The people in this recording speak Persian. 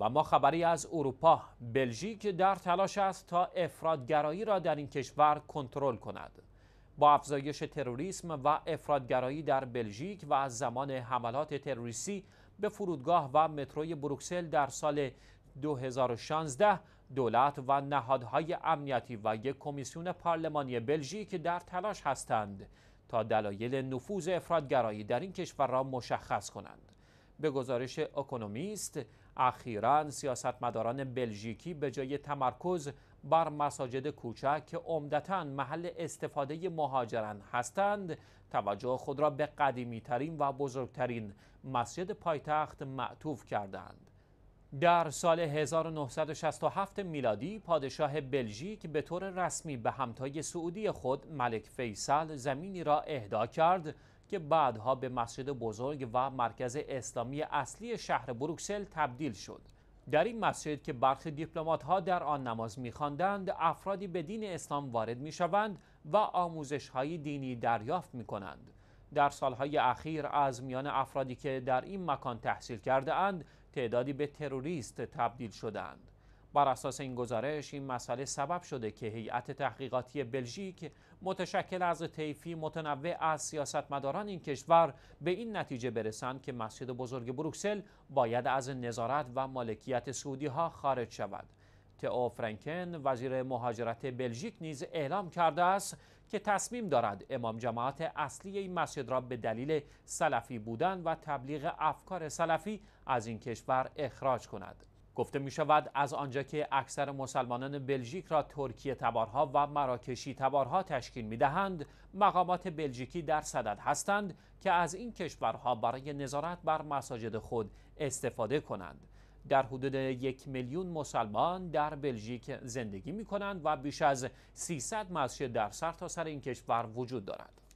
و ما خبری از اروپا بلژیک در تلاش است تا افرادگرایی را در این کشور کنترل کند با افزایش تروریسم و افرادگرایی در بلژیک و از زمان حملات تروریستی به فرودگاه و متروی بروکسل در سال 2016 دولت و نهادهای امنیتی و یک کمیسیون پارلمانی بلژیک در تلاش هستند تا دلایل نفوذ افرادگرایی در این کشور را مشخص کنند به گزارش اکونومیست اخیرا سیاستمداران بلژیکی به جای تمرکز بر مساجد کوچک که عمدتا محل استفاده مهاجران هستند توجه خود را به قدیمی ترین و بزرگترین مسجد پایتخت معطوف کردند در سال 1967 میلادی پادشاه بلژیک به طور رسمی به همتای سعودی خود ملک فیصل زمینی را اهدا کرد که بعدها به مسجد بزرگ و مرکز اسلامی اصلی شهر بروکسل تبدیل شد. در این مسجد که برخی دیپلمات ها در آن نماز میخواندند افرادی به دین اسلام وارد می شوند و آموزش های دینی دریافت می کنند. در سالهای اخیر از میان افرادی که در این مکان تحصیل کرده اند تعدادی به تروریست تبدیل شدند. بر اساس این گزارش این مسئله سبب شده که هیئت تحقیقاتی بلژیک متشکل از طیفی متنوع از سیاستمداران این کشور به این نتیجه برسند که مسجد بزرگ بروکسل باید از نظارت و مالکیت سعودی ها خارج شود تئو فرانکن وزیر مهاجرت بلژیک نیز اعلام کرده است که تصمیم دارد امام جماعت اصلی این مسجد را به دلیل سلفی بودن و تبلیغ افکار سلفی از این کشور اخراج کند گفته می شود از آنجا که اکثر مسلمانان بلژیک را ترکیه تبارها و مراکشی تبارها تشکیل می دهند مقامات بلژیکی در صدد هستند که از این کشورها برای نظارت بر مساجد خود استفاده کنند در حدود یک میلیون مسلمان در بلژیک زندگی می کنند و بیش از 300 مسجد در سرتاسر سر این کشور وجود دارد